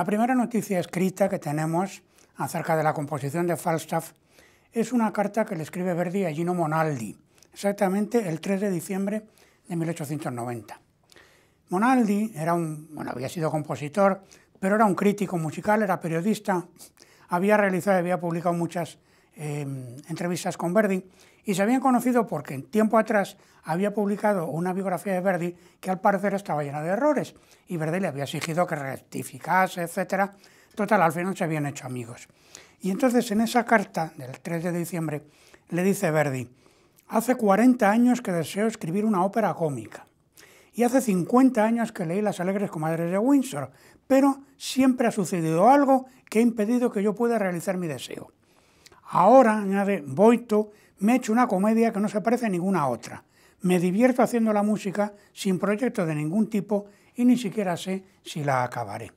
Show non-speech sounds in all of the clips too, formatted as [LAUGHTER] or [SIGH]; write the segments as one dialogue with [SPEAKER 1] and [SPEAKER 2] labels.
[SPEAKER 1] La primera noticia escrita que tenemos acerca de la composición de Falstaff es una carta que le escribe Verdi a Gino Monaldi, exactamente el 3 de diciembre de 1890. Monaldi era un, había sido compositor, pero era un crítico musical, era periodista, había realizado y había publicado muchas eh, entrevistas con Verdi y se habían conocido porque en tiempo atrás había publicado una biografía de Verdi que al parecer estaba llena de errores y Verdi le había exigido que rectificase, etc. Total, al final se habían hecho amigos. Y entonces en esa carta del 3 de diciembre le dice Verdi, hace 40 años que deseo escribir una ópera cómica y hace 50 años que leí Las Alegres Comadres de Windsor, pero siempre ha sucedido algo que ha impedido que yo pueda realizar mi deseo. Ahora, añade, Boito me he hecho una comedia que no se parece a ninguna otra. Me divierto haciendo la música sin proyecto de ningún tipo y ni siquiera sé si la acabaré.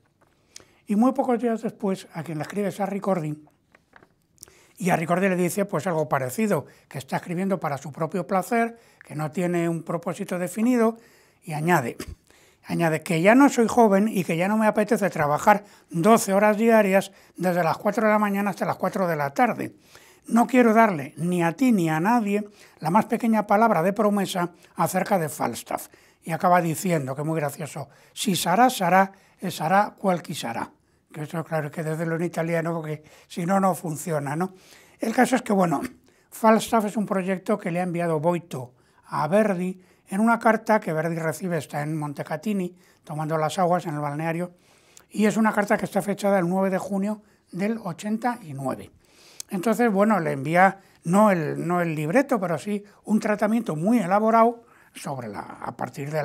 [SPEAKER 1] Y muy pocos días después, a quien le escribe es a Ricordi, y a Ricordi le dice pues algo parecido, que está escribiendo para su propio placer, que no tiene un propósito definido, y añade, [CLEARS THROAT] añade que ya no soy joven y que ya no me apetece trabajar 12 horas diarias desde las 4 de la mañana hasta las 4 de la tarde. No quiero darle ni a ti ni a nadie la más pequeña palabra de promesa acerca de Falstaff. Y acaba diciendo, que muy gracioso, si Sará, Sará, es Sará, cual Que eso, claro, que desde lo en italiano, porque si no, no funciona, ¿no? El caso es que, bueno, Falstaff es un proyecto que le ha enviado Boito a Verdi en una carta que Verdi recibe, está en Montecatini, tomando las aguas en el balneario, y es una carta que está fechada el 9 de junio del 89. Entonces, bueno, le envía no el, libreto, pero sí un tratamiento muy elaborado sobre la, a partir de,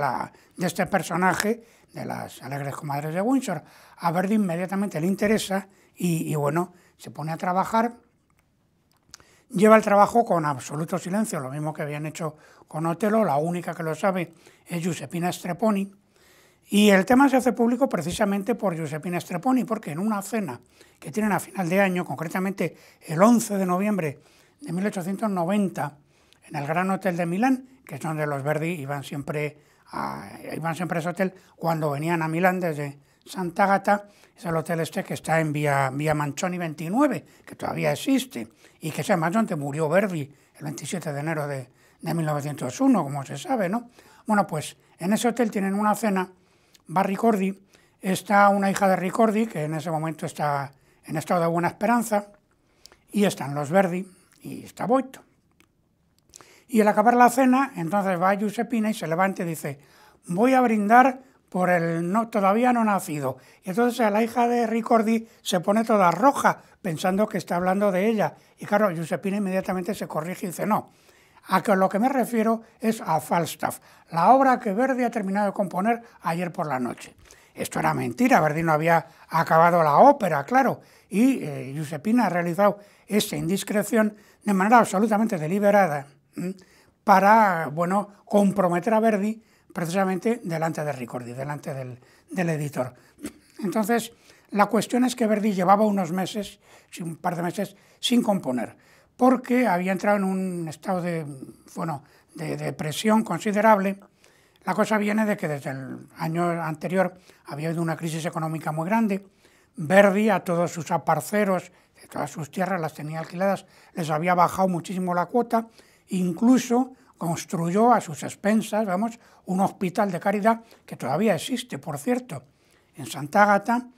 [SPEAKER 1] este personaje de las alegres comadres de Windsor. A Verdi inmediatamente le interesa y, y bueno, se pone a trabajar. Lleva el trabajo con absoluto silencio, lo mismo que habían hecho con Otelo, la única que lo sabe es Giuseppina Streponi, y el tema se hace público precisamente por Giuseppina Streponi, porque en una cena que tienen a final de año, concretamente el 11 de noviembre de 1890, en el Gran Hotel de Milán, que es donde los Verdi iban siempre a, iban siempre ese hotel cuando venían a Milán desde Santa Gata, es el hotel este que está en Vía, Vía Manchoni 29, que todavía existe, y que es además donde murió Verdi el 27 de enero de, de 1901, como se sabe, ¿no? Bueno, pues en ese hotel tienen una cena va Ricordi, está una hija de Ricordi, que en ese momento está en estado de buena esperanza, y están los Verdi y está Boito. Y al acabar la cena, entonces va Giuseppina y se levanta y dice, voy a brindar por el no, todavía no nacido. Y entonces la hija de Ricordi se pone toda roja, pensando que está hablando de ella. Y claro, Giuseppina inmediatamente se corrige y dice, no, a que lo que me refiero es a Falstaff, la obra que Verdi ha terminado de componer ayer por la noche. Esto era mentira, Verdi no había acabado la ópera, claro, y Giuseppina eh, ha realizado esa indiscreción de manera absolutamente deliberada para, bueno, comprometer a Verdi precisamente delante de Ricordi, delante del, del editor. Entonces, la cuestión es que Verdi llevaba unos meses, un par de meses, sin componer porque había entrado en un estado de, bueno, de depresión considerable. La cosa viene de que desde el año anterior había habido una crisis económica muy grande. Verdi a todos sus aparceros, de todas sus tierras las tenía alquiladas, les había bajado muchísimo la cuota, incluso construyó a sus expensas, vamos, un hospital de caridad que todavía existe, por cierto, en Santa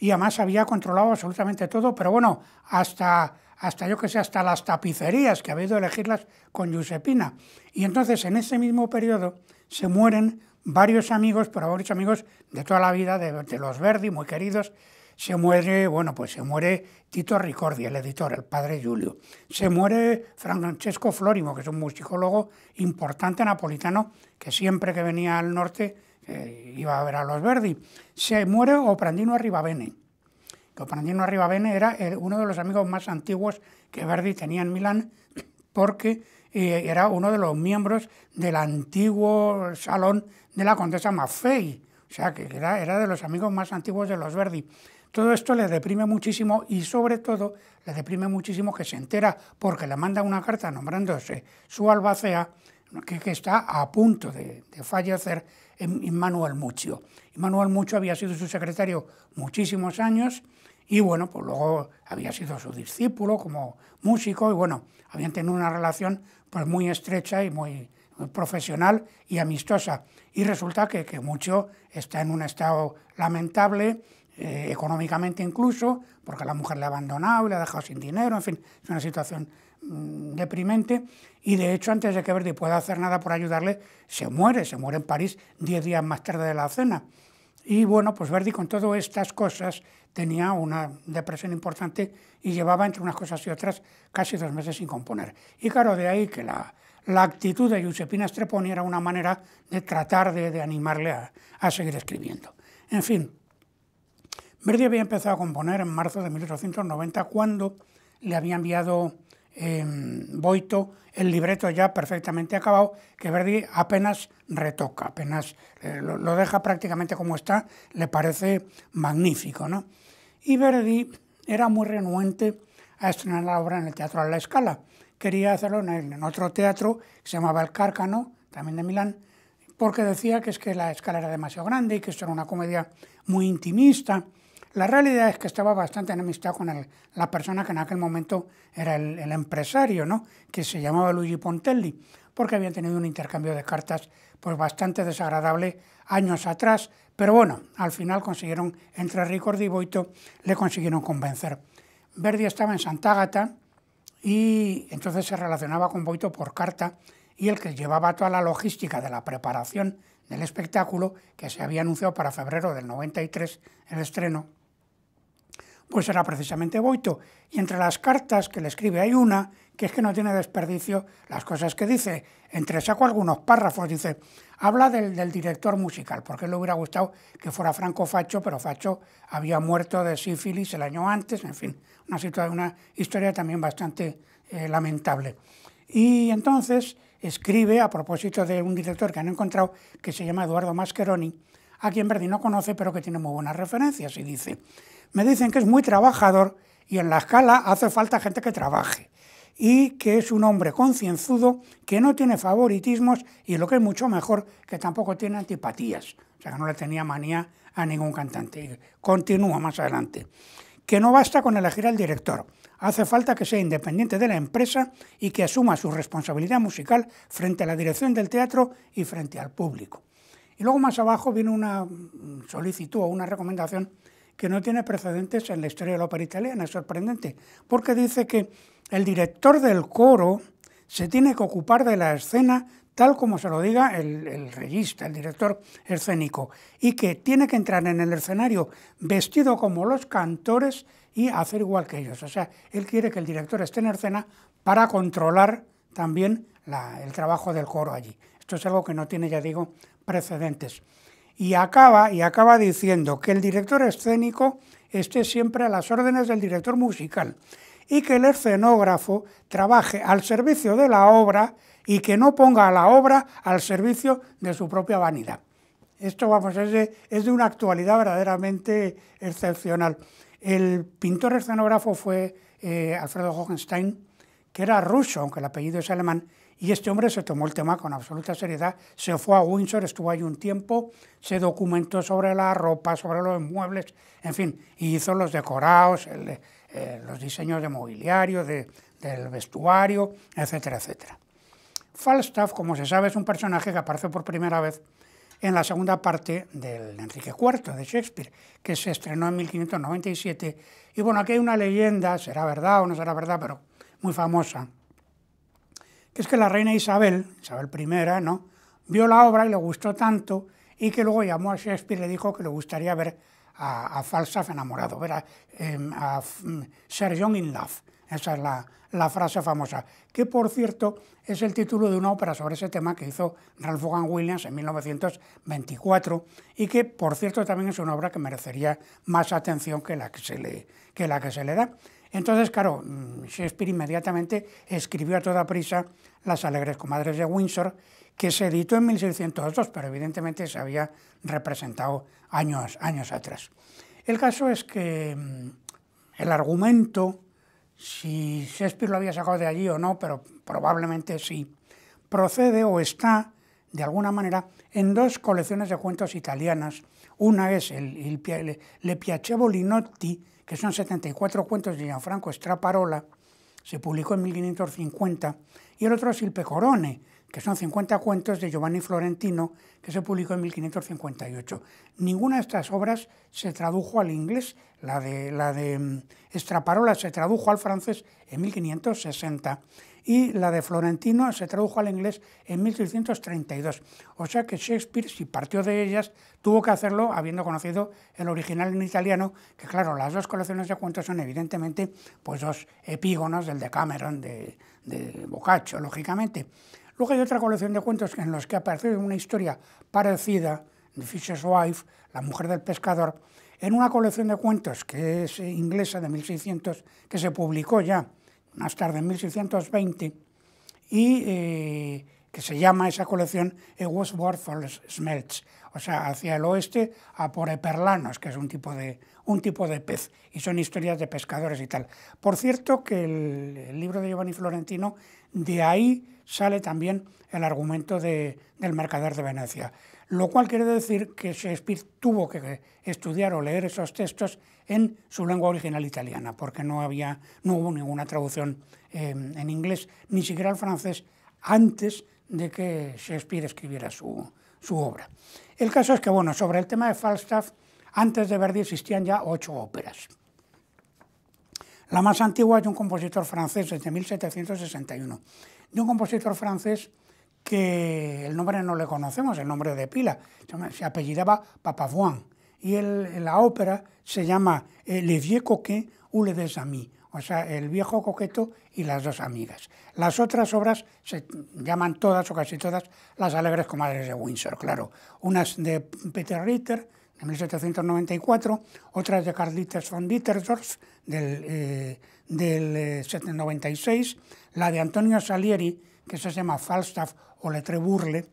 [SPEAKER 1] y además había controlado absolutamente todo, pero bueno, hasta hasta yo que sé, hasta las tapicerías, que ha habido elegirlas con Giuseppina. Y entonces en ese mismo periodo se mueren varios amigos, pero varios amigos de toda la vida, de, los Verdi, muy queridos, se muere, bueno, pues se muere Tito Ricordi, el editor, el padre Julio. Se muere Francesco Florimo, que es un musicólogo importante napolitano, que siempre que venía al norte eh, iba a ver a los Verdi. Se muere Oprandino Arribavene que arriba bene era uno de los amigos más antiguos que Verdi tenía en Milán porque eh, era uno de los miembros del antiguo salón de la condesa Maffei, o sea que era, de los amigos más antiguos de los Verdi. Todo esto le deprime muchísimo y sobre todo le deprime muchísimo que se entera porque le manda una carta nombrándose su albacea que, está a punto de, fallecer en em, Manuel Muccio. Manuel Muccio había sido su secretario muchísimos años y bueno, pues luego había sido su discípulo como músico y bueno, habían tenido una relación pues muy estrecha y muy, profesional y amistosa. Y resulta que, Mucho está en un estado lamentable, eh, económicamente incluso, porque la mujer le ha abandonado y le ha dejado sin dinero, en fin, es una situación mm, deprimente. Y de hecho, antes de que Verdi pueda hacer nada por ayudarle, se muere, se muere en París diez días más tarde de la cena. Y bueno, pues Verdi con todas estas cosas tenía una depresión importante y llevaba entre unas cosas y otras casi dos meses sin componer. Y claro, de ahí que la, actitud de Giuseppina Streponi era una manera de tratar de, animarle a, a, seguir escribiendo. En fin, Verdi había empezado a componer en marzo de 1890 cuando le había enviado eh, Boito el libreto ya perfectamente acabado, que Verdi apenas retoca, apenas eh, lo, deja prácticamente como está, le parece magnífico. ¿no? Y Verdi era muy renuente a estrenar la obra en el Teatro a la Escala. Quería hacerlo en, otro teatro que se llamaba El Cárcano, también de Milán, porque decía que es que la escala era demasiado grande y que esto era una comedia muy intimista. La realidad es que estaba bastante en amistad con la persona que en aquel momento era el, empresario, ¿no? que se llamaba Luigi Pontelli, porque habían tenido un intercambio de cartas pues, bastante desagradable años atrás, pero bueno, al final consiguieron, entre Ricordi y Boito, le consiguieron convencer. Verdi estaba en Santa Sant'Agata y entonces se relacionaba con Boito por carta y el que llevaba toda la logística de la preparación del espectáculo que se había anunciado para febrero del 93, el estreno, pues era precisamente Boito. Y entre las cartas que le escribe hay una, que es que no tiene desperdicio las cosas que dice. Entre saco algunos párrafos, dice, habla del, director musical, porque le hubiera gustado que fuera Franco Facho, pero Facho había muerto de sífilis el año antes, en fin, una, situación, una historia también bastante eh, lamentable. Y entonces escribe, a propósito de un director que han encontrado, que se llama Eduardo Mascheroni, a quien Verdi no conoce, pero que tiene muy buenas referencias, y dice, me dicen que es muy trabajador y en la escala hace falta gente que trabaje y que es un hombre concienzudo, que no tiene favoritismos y lo que es mucho mejor, que tampoco tiene antipatías, o sea que no le tenía manía a ningún cantante. Continúa más adelante. Que no basta con elegir al director, hace falta que sea independiente de la empresa y que asuma su responsabilidad musical frente a la dirección del teatro y frente al público. Y luego más abajo viene una solicitud o una recomendación que no tiene precedentes en la historia de la ópera italiana, es sorprendente, porque dice que el director del coro se tiene que ocupar de la escena tal como se lo diga el, regista, el director escénico, y que tiene que entrar en el escenario vestido como los cantores y hacer igual que ellos. O sea, él quiere que el director esté en escena para controlar también el trabajo del coro allí. Esto es algo que no tiene, ya digo, precedentes y acaba, y acaba diciendo que el director escénico esté siempre a las órdenes del director musical y que el escenógrafo trabaje al servicio de la obra y que no ponga la obra al servicio de su propia vanidad. Esto, vamos, es de, es de una actualidad verdaderamente excepcional. El pintor escenógrafo fue eh, Alfredo Hohenstein, que era ruso, aunque el apellido es alemán, y este hombre se tomó el tema con absoluta seriedad, se fue a Windsor, estuvo allí un tiempo, se documentó sobre la ropa, sobre los muebles, en fin, y hizo los decorados, eh, los diseños de mobiliario, del vestuario, etcétera, etcétera. Falstaff, como se sabe, es un personaje que aparece por primera vez en la segunda parte del Enrique IV de Shakespeare, que se estrenó en 1597. Y bueno, aquí hay una leyenda, será verdad o no será verdad, pero muy famosa, es que la reina Isabel, Isabel I, ¿no? vio la obra y le gustó tanto y que luego llamó a Shakespeare y le dijo que le gustaría ver a, a Falstaff enamorado, ver a, em, mm, John in Love. Esa es la, frase famosa, que por cierto es el título de una ópera sobre ese tema que hizo Ralph Vaughan Williams en 1924 y que por cierto también es una obra que merecería más atención que la que se le, que la que se le da. Entonces, claro, mm, Shakespeare inmediatamente escribió a toda prisa Las alegres comadres de Windsor, que se editó en 1602, pero evidentemente se había representado años, años atrás. El caso es que mm, el argumento, si Shakespeare lo había sacado de allí o no, pero probablemente sí, procede o está, de alguna manera, en dos colecciones de cuentos italianas. Una es el, Le Piacevoli Notti, que son 74 cuentos de Gianfranco Straparola, se publicó en 1550, y el otro es Il Pecorone, que son 50 cuentos de Giovanni Florentino, que se publicó en 1558. Ninguna de estas obras se tradujo al inglés, la de, la de mm, Estraparola se tradujo al francés en 1560 y la de Florentino se tradujo al inglés en 1632. O sea que Shakespeare, si partió de ellas, tuvo que hacerlo habiendo conocido el original en italiano, que claro, las dos colecciones de cuentos son evidentemente pues dos epígonos del de de, de Boccaccio, lógicamente. Luego hay otra colección de cuentos en los que aparece una historia parecida, The Fisher's Wife, La mujer del pescador, en una colección de cuentos que es inglesa de 1600, que se publicó ya más tarde en 1620, y eh, que se llama esa colección It for Smelts, o sea, hacia el oeste a por eperlanos, que es un tipo de, un tipo de pez, y son historias de pescadores y tal. Por cierto, que el libro de Giovanni Florentino, de ahí sale también el argumento del mercader de Venecia. Lo cual quiere decir que Shakespeare tuvo que estudiar o leer esos textos en su lengua original italiana, porque no, había, no hubo ninguna traducción em, en inglés, ni siquiera en francés, antes de que Shakespeare escribiera su, su obra. El caso es que, bueno, sobre el tema de Falstaff, antes de Verdi existían ya ocho óperas. La más antigua es de un compositor francés, desde 1761, de un compositor francés que el nombre no le conocemos, el nombre de pila, se apellidaba Papavoine, y la ópera se llama eh, Le vieux coquet ou les deux amis, o sea, el viejo coqueto y las dos amigas. Las otras obras se llaman todas o casi todas las alegres comadres de Windsor, claro. Unas de Peter Ritter, de 1794, otra de Carlites von Dittersdorf del, eh, eh la de Antonio Salieri, que se llama Falstaff o Letre Burle,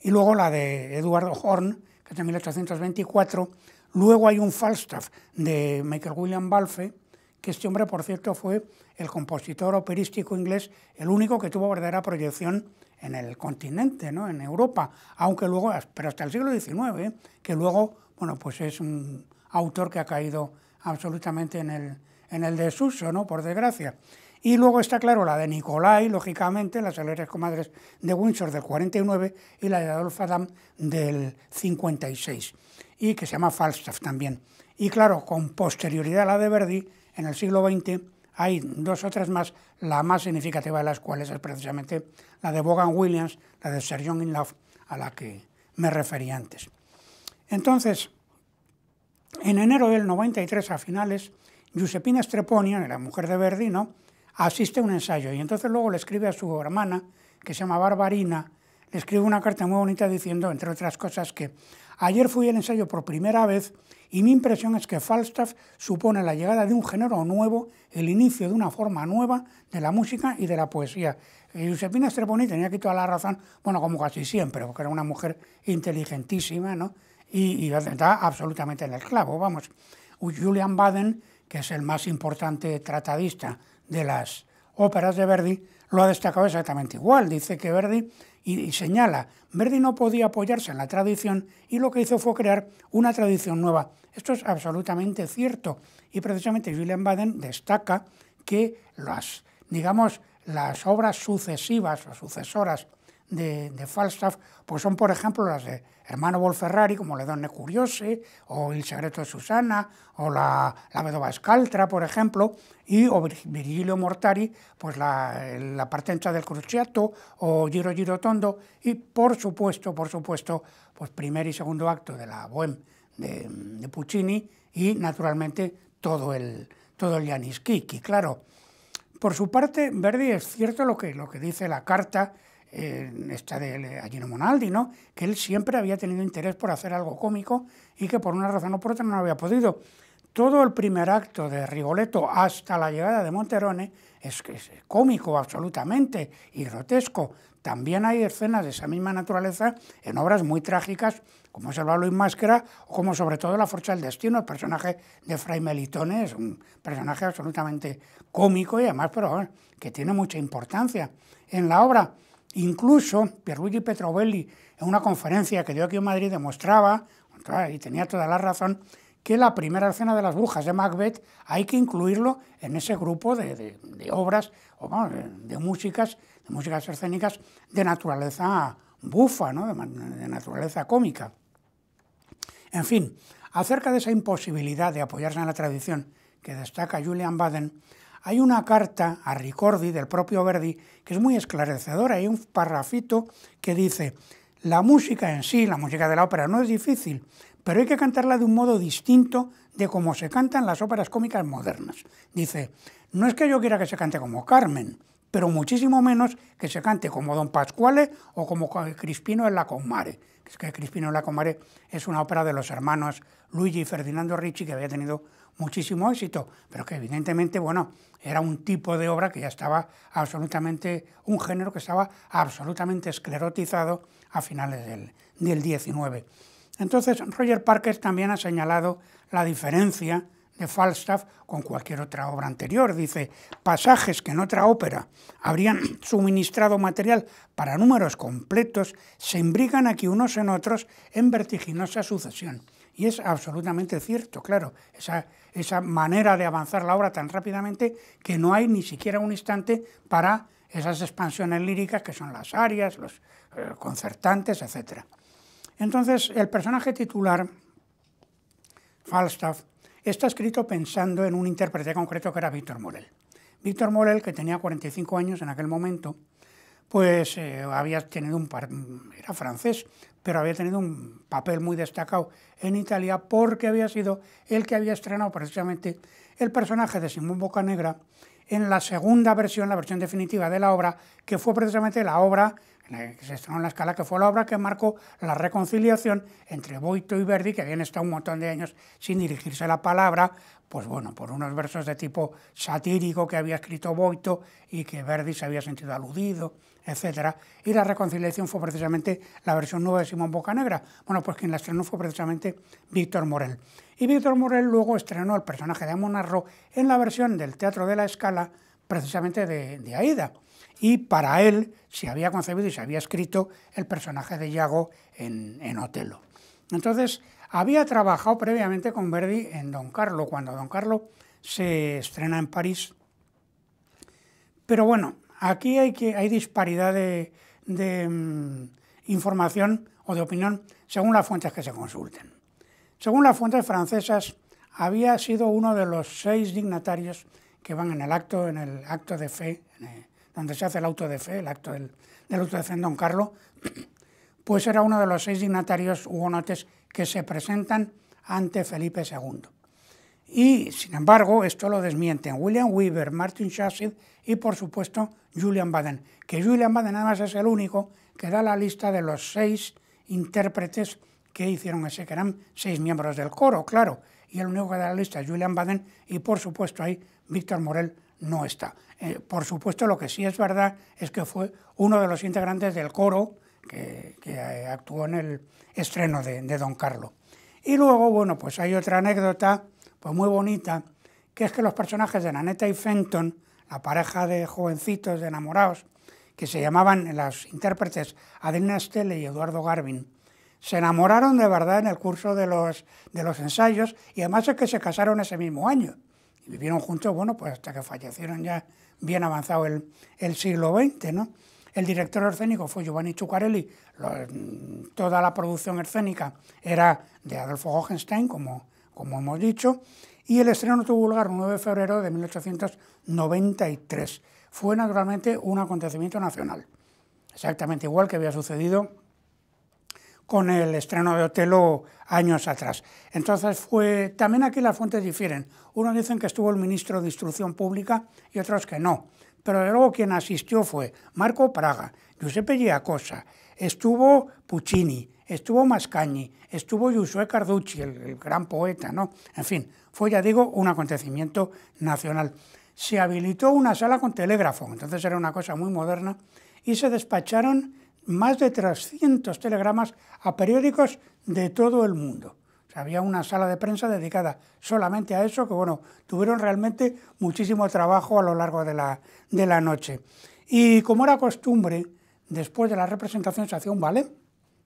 [SPEAKER 1] y luego la de Eduardo Horn, que es de 1824. Luego hay un Falstaff de Michael William Balfe, que este hombre, por cierto, fue el compositor operístico inglés, el único que tuvo verdadera proyección en el continente, ¿no? en Europa, aunque luego, pero hasta el siglo XIX, ¿eh? que luego bueno, pues es un autor que ha caído absolutamente en el, desuso, ¿no? Por desgracia. Y luego está, claro, la de Nicolai, lógicamente, las alegres comadres de Windsor del 49 y la de Adolf Adam del 56, y que se llama Falstaff también. Y claro, con posterioridad a la de Verdi, en el siglo XX, hay dos o tres más, la más significativa de las cuales es precisamente la de Vaughan Williams, la de Sir John Love a la que me referí antes. Entonces, en enero del 93 a finales, Giuseppina Streponi, la mujer de no asiste a un ensayo y entonces luego le escribe a su hermana, que se llama Barbarina, le escribe una carta muy bonita diciendo, entre otras cosas, que ayer fui al ensayo por primera vez y mi impresión es que Falstaff supone la llegada de un género nuevo, el inicio de una forma nueva de la música y de la poesía. Giuseppina Streponi tenía aquí toda la razón, bueno, como casi siempre, porque era una mujer inteligentísima, ¿no? y, está absolutamente en el clavo. Vamos, Julian Baden, que es el más importante tratadista de las óperas de Verdi, lo ha destacado exactamente igual. Dice que Verdi, y, señala, Verdi no podía apoyarse en la tradición y lo que hizo fue crear una tradición nueva. Esto es absolutamente cierto. Y precisamente Julian Baden destaca que las, digamos, las obras sucesivas o sucesoras de, Falstaff, pues son, por ejemplo, las de Hermano Volferrari, como Le Donne Curiose, o El secreto de Susana, o la, la Vedova por ejemplo, y o Virgilio Mortari, pues la, la partenza del Cruciato, o Giro Giro Tondo, y por supuesto, por supuesto, pues primer y segundo acto de la Bohème de, Puccini, y naturalmente todo el, todo el claro. Por su parte, Verdi es cierto lo que, lo que dice la carta, esta de Gino Monaldi, ¿no? que él siempre había tenido interés por hacer algo cómico y que por una razón o por otra no había podido. Todo el primer acto de Rigoletto hasta la llegada de Monterone es, es cómico absolutamente y grotesco. También hay escenas de esa misma naturaleza en obras muy trágicas, como es el Balo y Máscara, o como sobre todo La Fuerza del Destino, el personaje de Fray Melitone es un personaje absolutamente cómico y además, pero que tiene mucha importancia en la obra. Incluso Pierluigi Petrovelli, en una conferencia que dio aquí en Madrid, demostraba, y tenía toda la razón, que la primera escena de las brujas de Macbeth hay que incluirlo en ese grupo de, obras de, músicas, de músicas escénicas de naturaleza bufa, de, naturaleza cómica. En fin, acerca de esa imposibilidad de apoyarse en la tradición que destaca Julian Baden, hay una carta a Ricordi del propio Verdi que es muy esclarecedora. Hay un parrafito que dice, la música en sí, la música de la ópera, no es difícil, pero hay que cantarla de un modo distinto de como se cantan las óperas cómicas modernas. Dice, no es que yo quiera que se cante como Carmen, pero muchísimo menos que se cante como Don Pasquale o como Crispino en la Comare. Es que Crispino en la Comare es una ópera de los hermanos Luigi y Ferdinando Ricci que había tenido muchísimo éxito, pero que evidentemente, bueno, era un tipo de obra que ya estaba absolutamente, un género que estaba absolutamente esclerotizado a finales del, del 19. Entonces, Roger Parker también ha señalado la diferencia de Falstaff con cualquier otra obra anterior. Dice, pasajes que en otra ópera habrían [CLEARS THROAT] suministrado material para números completos se imbrigan aquí unos en otros en vertiginosa sucesión. Y es absolutamente cierto, claro, esa, esa manera de avanzar la obra tan rápidamente que no hay ni siquiera un instante para esas expansiones líricas que son las arias, los eh, concertantes, etc. Entonces, el personaje titular, Falstaff, Está escrito pensando en un intérprete concreto que era Víctor Morel. Víctor Morel, que tenía 45 años en aquel momento, pues eh, había tenido un era francés, pero había tenido un papel muy destacado en Italia porque había sido el que había estrenado precisamente el personaje de Simón Bocanegra en la segunda versión, la versión definitiva de la obra, que fue precisamente la obra se estrenó en la escala, que fue la obra que marcó la reconciliación entre Boito y Verdi, que habían estado un montón de años sin dirigirse a la palabra, pues bueno, por unos versos de tipo satírico que había escrito Boito y que Verdi se había sentido aludido, etc. Y la reconciliación fue precisamente la versión nueva de Simón Bocanegra. Bueno, pues quien la estrenó fue precisamente Víctor Morel. Y Víctor Morel luego estrenó el personaje de Monarro en la versión del Teatro de la Escala, precisamente de, de Aida y para él se había concebido y se había escrito el personaje de Iago en, en Otelo. Entonces, había trabajado previamente con Verdi en Don Carlo, cuando Don Carlo se estrena en París. Pero bueno, aquí hay, que, hay disparidad de, mm, información o de opinión según las fuentes que se consulten. Según las fuentes francesas, había sido uno de los seis dignatarios que van en el acto, en el acto de fe, en eh, donde se hace el auto de fe, el acto del, auto de fe en Don Carlos, [CLEARS THROAT] pues era uno de los seis dignatarios hugonotes que se presentan ante Felipe II. Y, sin embargo, esto lo desmienten William Weaver, Martin Chassid y, por supuesto, Julian Baden, que Julian Baden además es el único que da la lista de los seis intérpretes que hicieron ese, que eran seis miembros del coro, claro, y el único que da la lista es Julian Baden y, por supuesto, hay Víctor Morel no está. Eh, por supuesto, lo que sí es verdad es que fue uno de los integrantes del coro que, eh, actuó en el estreno de, Don Carlo. Y luego, bueno, pues hay otra anécdota pues muy bonita, que es que los personajes de Naneta y Fenton, la pareja de jovencitos de enamorados, que se llamaban las intérpretes Adelina Stelle y Eduardo Garvin, se enamoraron de verdad en el curso de los, de los ensayos y además es que se casaron ese mismo año vivieron juntos, bueno, pues hasta que fallecieron ya bien avanzado el, siglo XX, ¿no? El director escénico fue Giovanni Chucarelli toda la producción escénica era de Adolfo Hohenstein, como, como hemos dicho, y el estreno tuvo lugar el 9 de febrero de 1893. Fue naturalmente un acontecimiento nacional, exactamente igual que había sucedido con el estreno de Otelo años atrás. Entonces fue, también aquí las fuentes difieren. Unos dicen que estuvo el ministro de Instrucción Pública y otros que no. Pero luego quien asistió fue Marco Praga, Giuseppe Giacosa, estuvo Puccini, estuvo Mascagni, estuvo Giuseppe Carducci, el, el gran poeta, ¿no? En fin, fue, ya digo, un acontecimiento nacional. Se habilitó una sala con telégrafo, entonces era una cosa muy moderna, y se despacharon más de 300 telegramas a periódicos de todo el mundo. había una sala de prensa dedicada solamente a eso, que bueno, tuvieron realmente muchísimo trabajo a lo largo de la, de la noche. Y como era costumbre, después de la representación se hacía un ballet,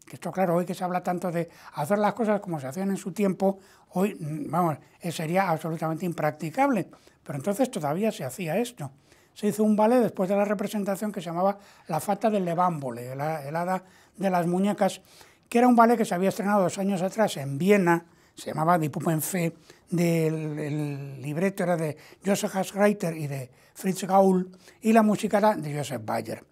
[SPEAKER 1] que esto claro, hoy que se habla tanto de hacer las cosas como se hacían en su tiempo, hoy, mm, vamos, eh, sería absolutamente impracticable, pero entonces todavía se hacía esto se hizo un ballet después de la representación que se llamaba La Fata del Levámbole, el, helada hada de las muñecas, que era un ballet que se había estrenado dos años atrás en Viena, se llamaba Die Puppenfee, del el libreto era de Joseph Haschreiter y de Fritz Gaul, y la música era de Joseph Bayer.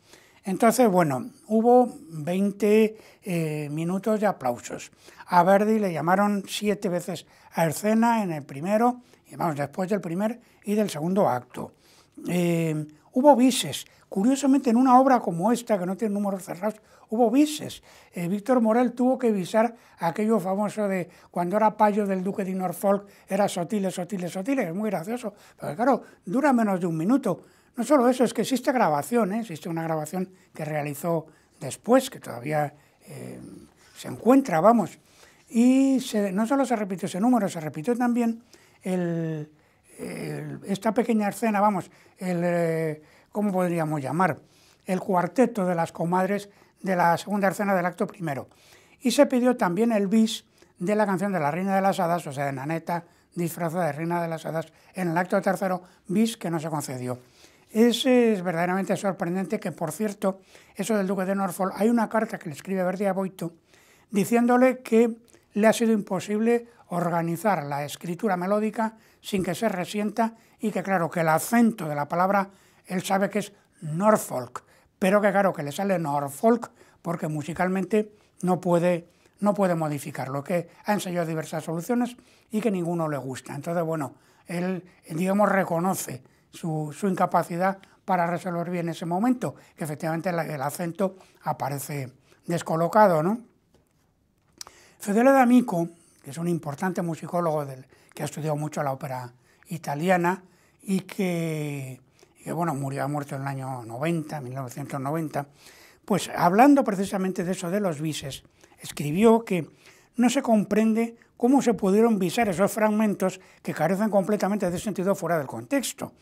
[SPEAKER 1] Entonces, bueno, hubo 20 eh, minutos de aplausos. A Verdi le llamaron siete veces a escena en el primero, y vamos, después del primer y del segundo acto. Eh, hubo vices. Curiosamente, en una obra como esta, que no tiene números cerrados, hubo vices. Eh, Víctor Morel tuvo que visar aquello famoso de cuando era payo del duque de Norfolk, era sotile, sotile, sotile, es muy gracioso, pero claro, dura menos de un minuto. No solo eso, es que existe grabación, ¿eh? existe una grabación que realizó después, que todavía se encuentra, vamos. Y no solo se repitió ese número, se repitió también el, esta pequeña escena, vamos, el, eh, ¿cómo podríamos llamar? El cuarteto de las comadres de la segunda escena del acto primero. Y se pidió también el bis de la canción de la Reina de las Hadas, o sea, de Naneta disfrazada de Reina de las Hadas, en el acto tercero, bis que no se concedió. Es, es, verdaderamente sorprendente que, por cierto, eso del duque de Norfolk, hay una carta que le escribe Verdi a Boito diciéndole que le ha sido imposible organizar la escritura melódica sin que se resienta y que claro que el acento de la palabra él sabe que es Norfolk, pero que claro que le sale Norfolk porque musicalmente no puede no puede modificarlo, que ha ensayado diversas soluciones y que ninguno le gusta. Entonces, bueno, él, digamos, reconoce su, incapacidad para resolver bien ese momento, que efectivamente el, acento aparece descolocado, ¿no? Fedele D'Amico que es un importante musicólogo que ha estudiado mucho la ópera italiana y que, bueno, murió, ha muerto en el año 90, 1990, pues hablando precisamente de eso, de los bises, escribió que no se comprende cómo se pudieron visar esos fragmentos que carecen completamente de sentido fuera del contexto.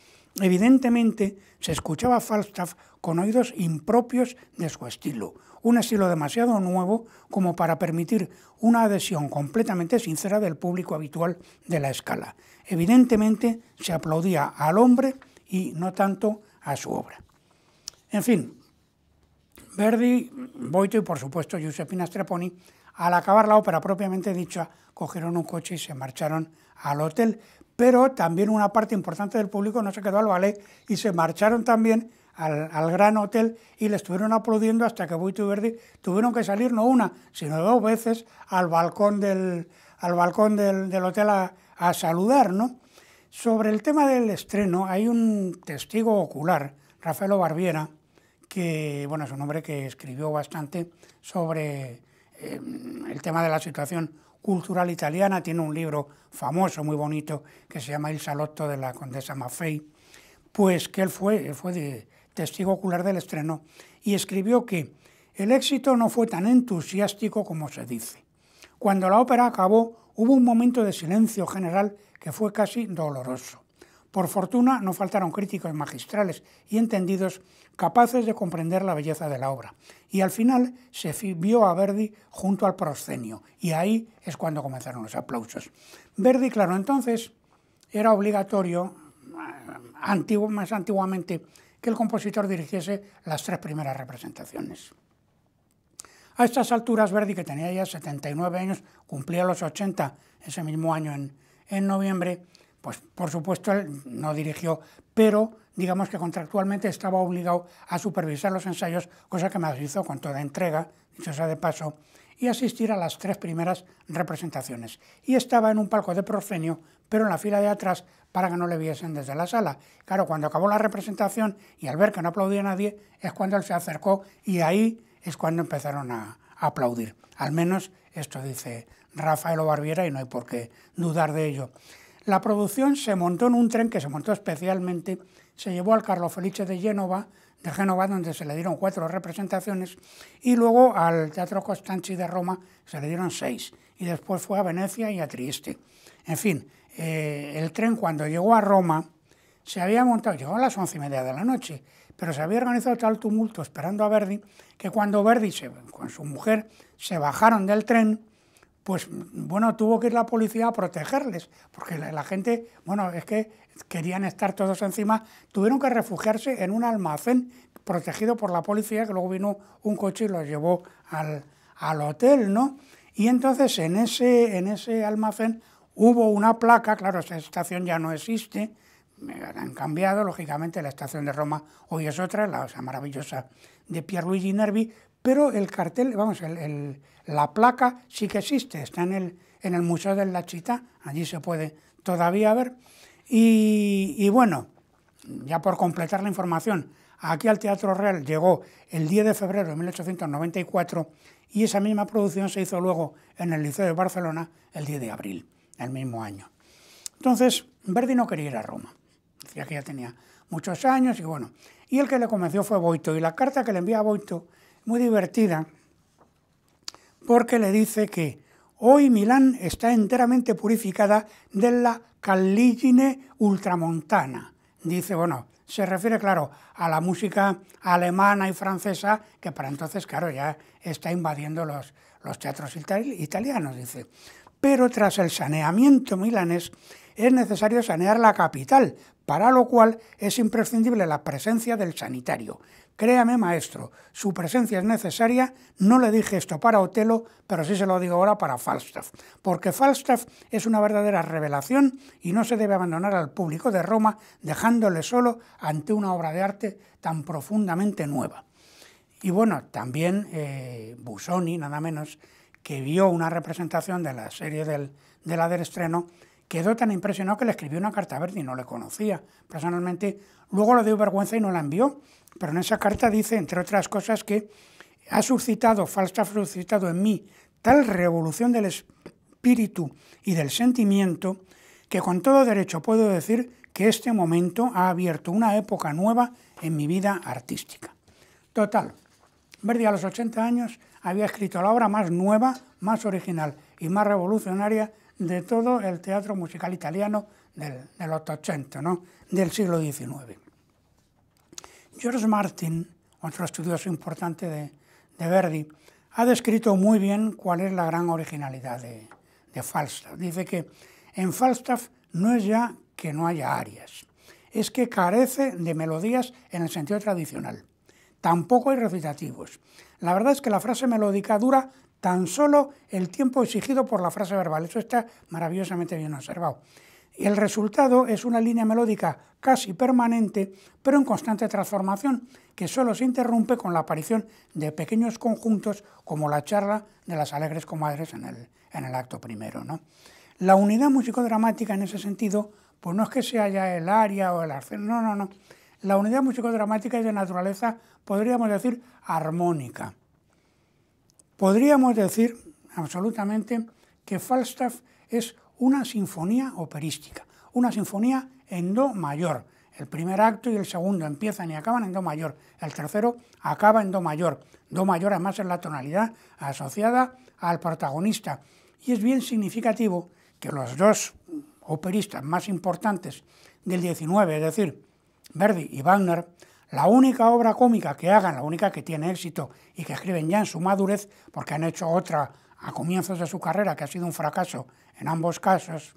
[SPEAKER 1] Evidentemente, se escuchaba Falstaff con oídos impropios de su estilo, un estilo demasiado nuevo como para permitir una adhesión completamente sincera del público habitual de la escala. Evidentemente, se aplaudía al hombre y no tanto a su obra. En fin, Verdi, Boito y por supuesto Giuseppina Streponi al acabar la ópera propiamente dicha, cogieron un coche y se marcharon al hotel. Pero también una parte importante del público no se quedó al ballet y se marcharon también al, gran hotel y le estuvieron aplaudiendo hasta que Buito Verdi tuvieron que salir no una, sino dos veces al balcón del, hotel a, saludar. ¿no? Sobre el tema del estreno hay un testigo ocular, Rafaelo Barbiera, que bueno, es un hombre que escribió bastante sobre Em, el tema de la situación cultural italiana. Tiene un libro famoso, muy bonito, que se llama Il Salotto de la Condesa Maffei. Pues que él fue, fue testigo ocular del estreno y escribió que el éxito no fue tan entusiástico como se dice. Cuando la ópera acabó, hubo un momento de silencio general que fue casi doloroso. Por fortuna no faltaron críticos magistrales y entendidos capaces de comprender la belleza de la obra, y al final se vio a Verdi junto al proscenio, y ahí es cuando comenzaron los aplausos. Verdi, claro, entonces era obligatorio, eh, más antiguamente, que el compositor dirigiese las tres primeras representaciones. A estas alturas, Verdi, que tenía ya 79 años, cumplía los 80 ese mismo año en noviembre, pues por supuesto él no dirigió, pero digamos que contractualmente estaba obligado a supervisar los ensayos, cosa que me hizo con toda entrega, dicho sea de paso, y asistir a las tres primeras representaciones. Y estaba en un palco de profenio, pero en la fila de atrás para que no le viesen desde la sala. Claro, cuando acabó la representación y al ver que no aplaudía nadie, es cuando él se acercó y ahí es cuando empezaron a, aplaudir. Al menos esto dice Rafael Barbiera y no hay por qué dudar de ello. La producción se montó en un tren que se montó especialmente, se llevó al Carlo Felice de Génova, de Génova, donde se le dieron cuatro representaciones, y luego al Teatro Costanzi de Roma se le dieron seis, y después fue a Venecia y a Trieste. En fin, eh, el tren cuando llegó a Roma se había montado, llegó a las once y media de la noche, pero se había organizado tal tumulto esperando a Verdi que cuando Verdi se, con su mujer se bajaron del tren, pues bueno, tuvo que ir la policía a protegerles, porque la, gente, bueno, es que querían estar todos encima, tuvieron que refugiarse en un almacén protegido por la policía, que luego vino un coche y los llevó al, hotel, ¿no? Y entonces en ese, en ese almacén hubo una placa, claro, esa estación ya no existe, han cambiado, lógicamente la estación de Roma hoy es otra, la maravillosa de Pierluigi Nervi, pero el cartel, vamos, el, la placa sí que existe, está en el, en el Museo de la Chita, allí se puede todavía ver. Y, y, bueno, ya por completar la información, aquí al Teatro Real llegó el 10 de febrero de 1894 y esa misma producción se hizo luego en el Liceo de Barcelona el 10 de abril, el mismo año. Entonces, Verdi no quería ir a Roma, decía que ya tenía muchos años y bueno, y el que le convenció fue Boito y la carta que le envía a Boito muy divertida, porque le dice que hoy Milán está enteramente purificada de la Caligine ultramontana. Dice, bueno, se refiere, claro, a la música alemana y francesa, que para entonces, claro, ya está invadiendo los, los teatros italianos, dice. Pero tras el saneamiento milanés, es necesario sanear la capital, para lo cual es imprescindible la presencia del sanitario. Créame, maestro, su presencia es necesaria. No le dije esto para Otelo, pero sí se lo digo ahora para Falstaff, porque Falstaff es una verdadera revelación y no se debe abandonar al público de Roma dejándole solo ante una obra de arte tan profundamente nueva. Y bueno, también eh, Busoni, nada menos, que vio una representación de la serie del, del estreno, quedó tan impresionado que le escribió una carta a Verdi, no le conocía personalmente. Luego le dio vergüenza y no la envió, pero en esa carta dice, entre otras cosas, que ha suscitado, falsa ha suscitado en mí tal revolución del espíritu y del sentimiento que con todo derecho puedo decir que este momento ha abierto una época nueva en mi vida artística. Total, Verdi a los 80 años había escrito la obra más nueva, más original y más revolucionaria de todo el teatro musical italiano del, del del siglo XIX. George Martin, otro estudioso importante de, Verdi, ha descrito muy bien cuál es la gran originalidad de, de Falstaff. Dice que en Falstaff no es ya que no haya arias, es que carece de melodías en el sentido tradicional. Tampoco hay recitativos. La verdad es que la frase melódica dura tan solo el tiempo exigido por la frase verbal. Eso está maravillosamente bien observado. Y el resultado es una línea melódica casi permanente, pero en constante transformación, que solo se interrumpe con la aparición de pequeños conjuntos como la charla de las alegres comadres en el, en el acto primero. ¿no? La unidad musicodramática en ese sentido, pues no es que sea ya el aria o el arceno, no, no, no. La unidad musicodramática es de naturaleza, podríamos decir, armónica. Podríamos decir absolutamente que Falstaff es una sinfonía operística, una sinfonía en do mayor. El primer acto y el segundo empiezan y acaban en do mayor, el tercero acaba en do mayor. Do mayor además es la tonalidad asociada al protagonista. Y es bien significativo que los dos operistas más importantes del XIX, es decir, Verdi y Wagner, la única obra cómica que hagan, la única que tiene éxito y que escriben ya en su madurez, porque han hecho otra a comienzos de su carrera que ha sido un fracaso en ambos casos,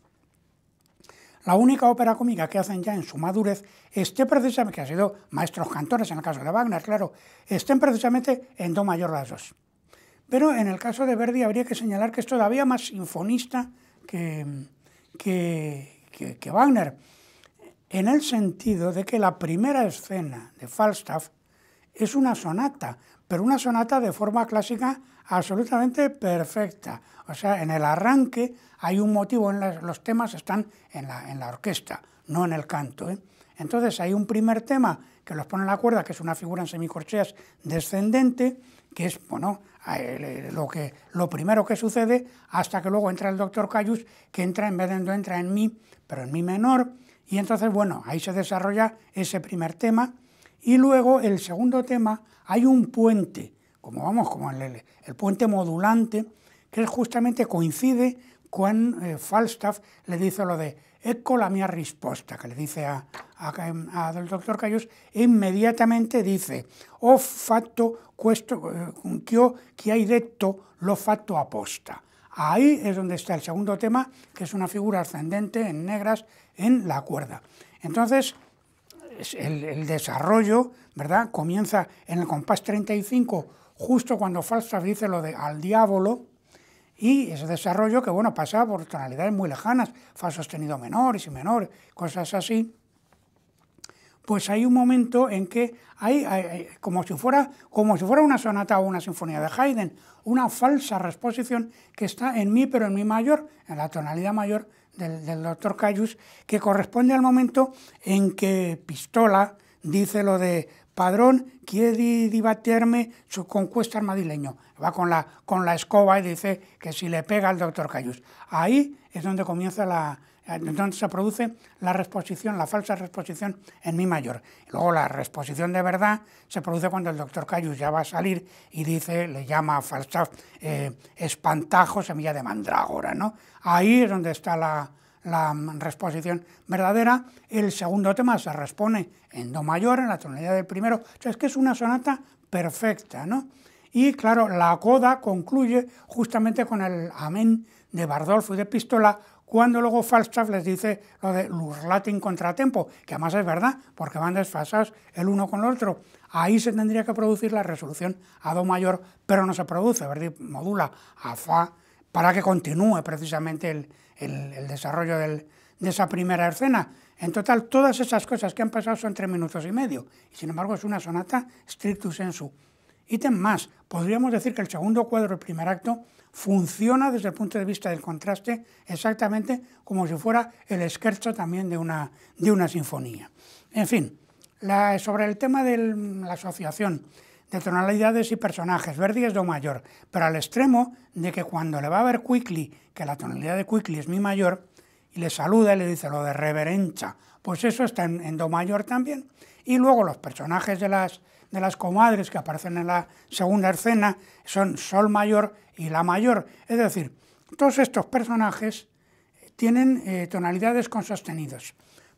[SPEAKER 1] la única ópera cómica que hacen ya en su madurez precisamente, que ha sido maestros cantores en el caso de Wagner, claro, estén precisamente en Do mayor las Pero en el caso de Verdi habría que señalar que es todavía más sinfonista que, que Wagner en el sentido de que la primera escena de Falstaff es una sonata, pero una sonata de forma clásica absolutamente perfecta. O sea, en el arranque hay un motivo, en los temas están en la, orquesta, no en el canto. ¿eh? Entonces hay un primer tema que los pone en la cuerda, que es una figura en semicorcheas descendente, que es bueno, eh, lo, que, lo primero que sucede hasta que luego entra el doctor Cayus, que entra en vez de entra en mi, pero en mi menor, y entonces, bueno, ahí se desarrolla ese primer tema. Y luego el segundo tema, hay un puente, como vamos, como el, puente modulante, que justamente coincide con eh, Falstaff, le dice lo de eco la mia respuesta que le dice a, doctor Cayus, e inmediatamente dice, o oh, facto que eh, que hay hai detto lo facto aposta. Ahí es donde está el segundo tema, que es una figura ascendente en negras en la cuerda. Entonces, el, desarrollo, ¿verdad? Comienza en el compás 35, justo cuando Falstaff dice lo de al diablo, y ese desarrollo que, bueno, pasa por tonalidades muy lejanas, fa sostenido menor y si menor, cosas así, pues hay un momento en que hay, como, si fuera, como si fuera una sonata o una sinfonía de Haydn, una falsa reposición que está en mí, pero en mi mayor, en la tonalidad mayor del, doctor Cayus, que corresponde al momento en que Pistola dice lo de Padrón quiere debatirme su conquista armadileño. Va con la, con la escoba y dice que si le pega al doctor Cayus. Ahí es donde comienza la, entonces se produce la la falsa reposición en mi mayor. Luego la reposición de verdad se produce cuando el doctor Cayus ya va a salir y dice, le llama falsa eh, espantajo, semilla de mandrágora, ¿no? Ahí es donde está la, la verdadera, el segundo tema se responde en do mayor, en la tonalidad del primero, o es que es una sonata perfecta, ¿no? Y claro, la coda concluye justamente con el amén de Bardolfo y de Pistola, cuando luego Falstaff les dice lo de luz latin contratempo, que además es verdad, porque van desfasados el uno con el otro, ahí se tendría que producir la resolución a do mayor, pero no se produce, Verdi modula a fa para que continúe precisamente el, desarrollo de esa primera escena. En total, todas esas cosas que han pasado son tres minutos y medio, y sin embargo es una sonata en su. Ítem más, podríamos decir que el segundo cuadro el primer acto funciona desde el punto de vista del contraste exactamente como si fuera el scherzo también de una, de una sinfonía. En fin, sobre el tema de la asociación de tonalidades y personajes, Verdi es do mayor, pero al extremo de que cuando le va a ver Quickly, que la tonalidad de Quickly es mi mayor, y le saluda y le dice lo de reverencia, pues eso está en do mayor también. Y luego los personajes de las de las comadres que aparecen en la segunda escena son Sol Mayor y La Mayor. Es decir, todos estos personajes tienen eh, tonalidades con sostenidos,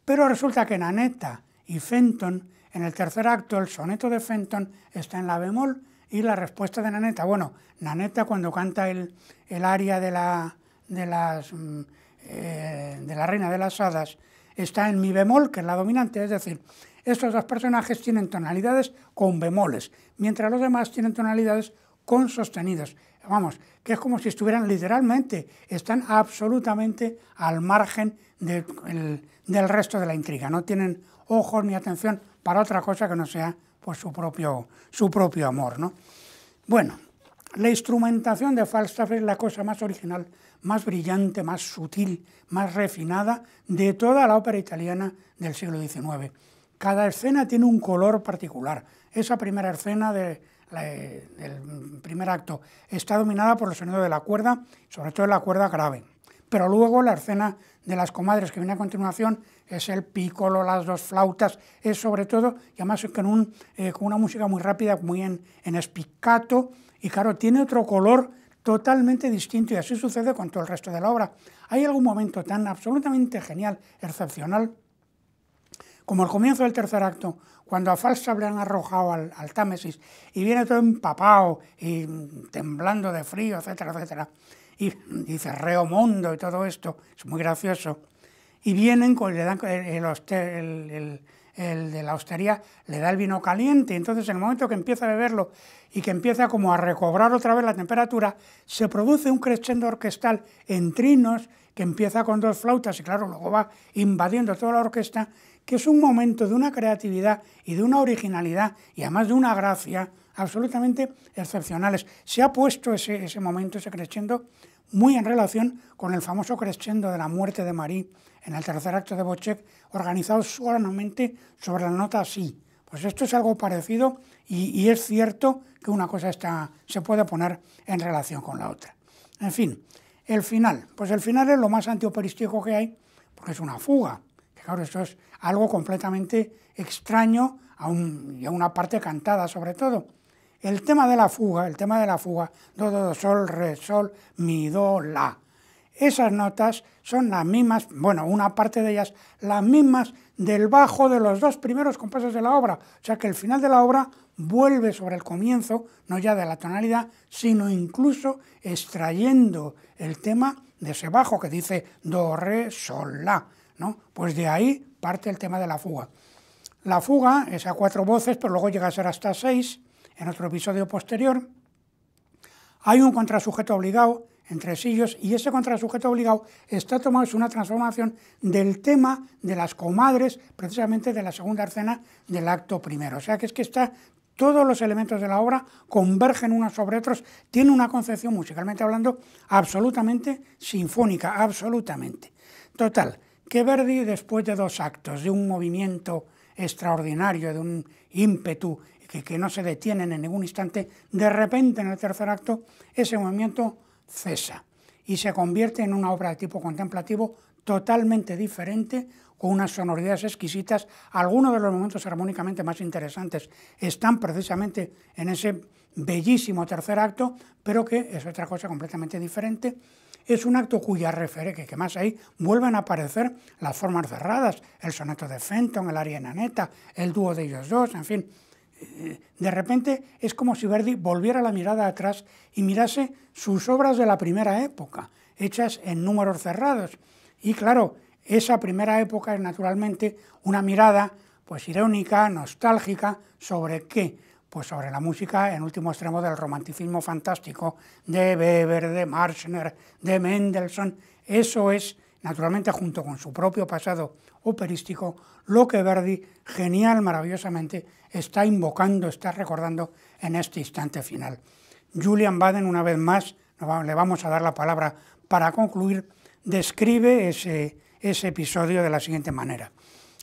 [SPEAKER 1] Pero resulta que Naneta y Fenton, en el tercer acto, el soneto de Fenton está en la bemol y la respuesta de Naneta bueno, Naneta cuando canta el, el aria de la, de, las, mm, eh, de la reina de las hadas, está en mi bemol, que es la dominante, es decir, estos dos personajes tienen tonalidades con bemoles, mientras los demás tienen tonalidades con sostenidos. Vamos, que es como si estuvieran literalmente, están absolutamente al margen del resto de la intriga. No tienen ojos ni atención para otra cosa que no sea pues, su, propio, su propio amor. ¿no? Bueno, la instrumentación de Falstaff es la cosa más original, más brillante, más sutil, más refinada de toda la ópera italiana del siglo XIX. Cada escena tiene un color particular. Esa primera escena del primer acto está dominada por el sonido de la cuerda, sobre todo de la cuerda grave. Pero luego la escena de las comadres que viene a continuación es el pícolo, las dos flautas, es sobre todo, y además con, eh, con una música muy rápida, muy en, en espicato, y claro, tiene otro color totalmente distinto y así sucede con todo el resto de la obra. Hay algún momento tan absolutamente genial, excepcional, como el comienzo del tercer acto, cuando a falsa le han arrojado al, Támesis y viene todo empapado y temblando de frío, etcétera, etcétera, y dice reo mundo y todo esto, es muy gracioso, y vienen, con, le dan el, el de la hostería le da el vino caliente, entonces en el momento que empieza a beberlo y que empieza como a recobrar otra vez la temperatura, se produce un crescendo orquestal en trinos que empieza con dos flautas y claro, luego va invadiendo toda la orquesta que es un momento de una creatividad y de una originalidad y además de una gracia absolutamente excepcionales. Se ha puesto ese, momento, ese crescendo, muy en relación con el famoso crescendo de la muerte de Marie en el tercer acto de Bochek, organizado solamente sobre la nota sí Pues esto es algo parecido y, es cierto que una cosa se puede poner en relación con la otra. En fin, el final. Pues el final es lo más antioperístico que hay, porque es una fuga. Claro, esto es algo completamente extraño y a una parte cantada sobre todo. El tema de la fuga, el tema de la fuga, do, do, do, sol, re, sol, mi, do, la. Esas notas son las mismas, bueno, una parte de ellas, las mismas del bajo de los dos primeros compases de la obra. O sea que el final de la obra vuelve sobre el comienzo, no ya de la tonalidad, sino incluso extrayendo el tema de ese bajo que dice do, re, sol, la. Pues de ahí parte el tema de la fuga. La fuga es a cuatro voces, pero luego llega a ser hasta seis en otro episodio posterior. Hay un contrasujeto obligado entre sillos y ese contrasujeto obligado está tomado, es una transformación del tema de las comadres, precisamente de la segunda escena del acto primero. O sea que es que está todos los elementos de la obra convergen unos sobre otros, tiene una concepción musicalmente hablando absolutamente sinfónica, absolutamente. Total, que Verdi, después de dos actos, de un movimiento extraordinario, de un ímpetu que, no se detienen en ningún instante, de repente en el tercer acto ese movimiento cesa y se convierte en una obra de tipo contemplativo totalmente diferente, con unas sonoridades exquisitas. Algunos de los momentos armónicamente más interesantes están precisamente en ese bellísimo tercer acto, pero que es otra cosa completamente diferente es un acto cuya referencia, que más hay, vuelven a aparecer las formas cerradas, el soneto de Fenton, el aria neta, el dúo de ellos dos, en fin. De repente es como si Verdi volviera la mirada atrás y mirase sus obras de la primera época, hechas en números cerrados. Y claro, esa primera época es naturalmente una mirada pues irónica, nostálgica, sobre qué? pues sobre la música en último extremo del romanticismo fantástico de Weber, de Marschner, de Mendelssohn. Eso es, naturalmente, junto con su propio pasado operístico, lo que Verdi, genial, maravillosamente, está invocando, está recordando en este instante final. Julian Baden, una vez más, le vamos a dar la palabra para concluir, describe ese, episodio de la siguiente manera.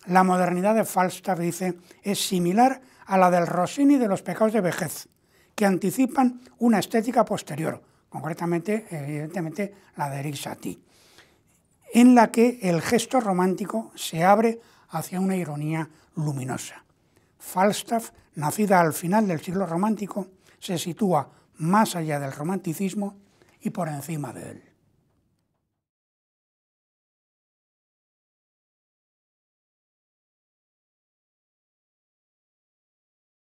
[SPEAKER 1] La modernidad de Falstaff, dice, es similar a la del Rossini de los pecados de vejez, que anticipan una estética posterior, concretamente, evidentemente, la de Eric en la que el gesto romántico se abre hacia una ironía luminosa. Falstaff, nacida al final del siglo romántico, se sitúa más allá del romanticismo y por encima de él.